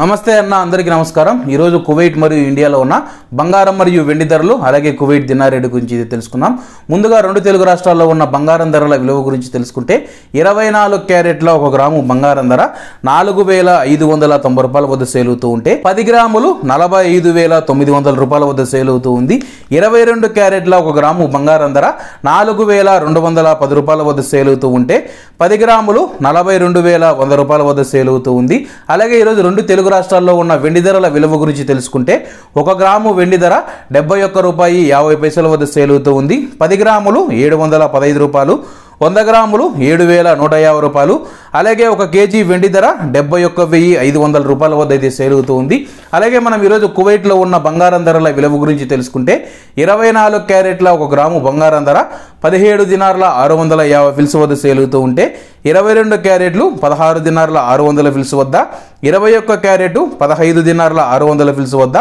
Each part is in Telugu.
నమస్తే అన్న అందరికీ నమస్కారం ఈరోజు కువైట్ మరియు ఇండియాలో ఉన్న బంగారం మరియు వెండి ధరలు అలాగే కువైట్ దినారెడ్డి గురించి తెలుసుకుందాం ముందుగా రెండు తెలుగు రాష్ట్రాల్లో ఉన్న బంగారం ధరల విలువ గురించి తెలుసుకుంటే ఇరవై నాలుగు క్యారెట్ల ఒక గ్రాము బంగారం ధర నాలుగు వేల ఐదు వందల తొంభై రూపాయల వద్ద సేల్ అవుతూ ఉంటే పది గ్రాములు నలభై ఐదు వేల తొమ్మిది వందల రూపాయల వద్ద సేల్ అవుతూ ఉంది ఇరవై రెండు క్యారెట్ల ఒక గ్రాము బంగారం ధర నాలుగు వేల రెండు వందల పది రూపాయల వద్ద సేల్ అవుతూ ఉంటే పది గ్రాములు నలభై రెండు వేల వంద రూపాయల వద్ద సేల్ అవుతూ ఉంది అలాగే ఈరోజు రెండు తెలుగు తెలుగు రాష్ట్రాల్లో ఉన్న వెండి ధరల విలువ గురించి తెలుసుకుంటే ఒక గ్రాము వెండి ధర డెబ్బై ఒక్క రూపాయి యాభై పైసల వద్ద సేల్ అవుతూ ఉంది పది గ్రాములు ఏడు వందల పదహైదు రూపాయలు వంద గ్రాములు ఏడు వేల నూట యాభై రూపాయలు అలాగే ఒక కేజీ వెండి ధర డెబ్బై ఒక్క వెయ్యి ఐదు వందల రూపాయల వద్ద అయితే సేల్ అవుతూ ఉంది అలాగే మనం ఈరోజు కువైట్లో ఉన్న బంగారం ధరల విలువ గురించి తెలుసుకుంటే ఇరవై నాలుగు క్యారెట్ల ఒక గ్రాము బంగారం ధర పదిహేడు దినార్ల ఆరు వందల యాభై ఫిల్స్ వద్ద అవుతూ ఉంటే ఇరవై రెండు క్యారెట్లు పదహారు దినార్ల ఆరు వందల ఫిల్స్ వద్ద ఇరవై ఒక్క క్యారెట్ పదహైదు దినార్ల ఆరు వందల ఫిల్స్ వద్ద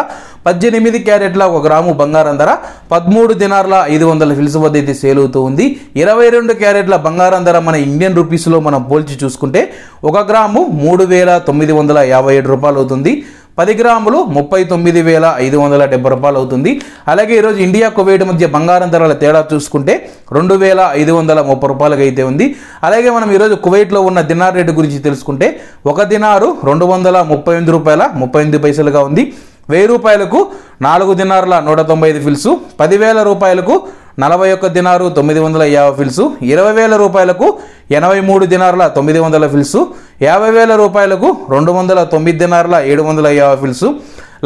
పద్దెనిమిది క్యారెట్ల ఒక గ్రాము బంగారం ధర పదమూడు దినార్ల ఐదు వందల ఫిల్స్ వద్ద అయితే సేల్ అవుతూ ఉంది ఇరవై రెండు క్యారెట్ల బంగారం ధర మన ఇండియన్ రూపీస్లో మనం పోల్చి చూసుకుంటే ఒక గ్రాము మూడు వేల తొమ్మిది వందల యాభై ఏడు రూపాయలు అవుతుంది పది గ్రాములు ముప్పై తొమ్మిది వేల ఐదు వందల డెబ్బై రూపాయలు అవుతుంది అలాగే ఈరోజు ఇండియా కువైట్ మధ్య బంగారం ధరల తేడా చూసుకుంటే రెండు వేల ఐదు వందల ముప్పై రూపాయలకి అయితే ఉంది అలాగే మనం ఈరోజు కువైట్లో ఉన్న దినార్ రేటు గురించి తెలుసుకుంటే ఒక దినారు రెండు వందల ముప్పై ఎనిమిది రూపాయల ముప్పై ఎనిమిది పైసలుగా ఉంది వెయ్యి రూపాయలకు నాలుగు దినారుల నూట తొంభై ఐదు ఫిల్సు పదివేల రూపాయలకు నలభై ఒక్క దినారు తొమ్మిది వందల యాభై ఫిల్సు ఇరవై వేల రూపాయలకు ఎనభై మూడు దినారుల తొమ్మిది వందల ఫిల్సు యాభై వేల రూపాయలకు రెండు వందల తొమ్మిది దినారుల ఏడు వందల యాభై ఫిల్సు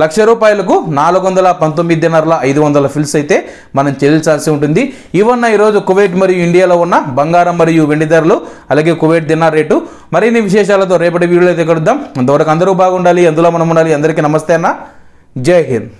లక్ష రూపాయలకు నాలుగు వందల పంతొమ్మిది దినారుల ఐదు వందల ఫిల్స్ అయితే మనం చెల్లించాల్సి ఉంటుంది ఇవన్న ఈరోజు కువైట్ మరియు ఇండియాలో ఉన్న బంగారం మరియు వెండి ధరలు అలాగే కువైట్ దినార్ రేటు మరిన్ని విశేషాలతో రేపటి వీడియోలో అయితే కలుద్దాం అంతవరకు అందరూ బాగుండాలి అందులో మనం ఉండాలి అందరికీ నమస్తే అన్న జై హింద్